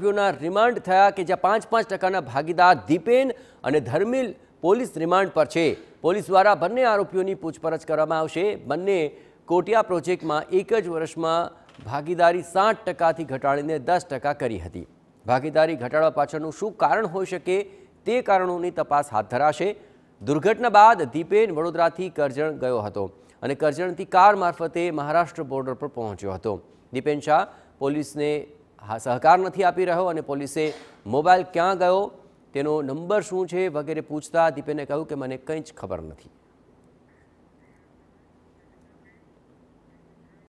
આરોપીઓના remand થયા કે જ્યાં પાંચ પાંચ ટકાના ભાગીદાર દીપેન અને ધર્મિલ પોલીસ રિમાન્ડ પર છે પોલીસ દ્વારા બંને આરોપીઓની પૂછપરછ કરવામાં આવશે બંને કોટિયા પ્રોજેક્ટમાં એક જ વર્ષમાં ભાગીદારી સાઠ ટકાથી ઘટાડીને દસ ટકા કરી હતી ભાગીદારી ઘટાડવા પાછળનું શું કારણ હોઈ શકે તે કારણોની તપાસ હાથ ધરાશે દુર્ઘટના બાદ દીપેન વડોદરાથી કરજણ ગયો હતો અને કરજણથી કાર મારફતે મહારાષ્ટ્ર બોર્ડર પર પહોંચ્યો હતો દીપેન શાહ પોલીસને સહકાર નથી આપી રહ્યો અને પોલીસે મોબાઈલ ક્યાં ગયો તેનો નંબર શું છે વગેરે પૂછતા દીપેને કહ્યું કે મને કંઈ જ ખબર નથી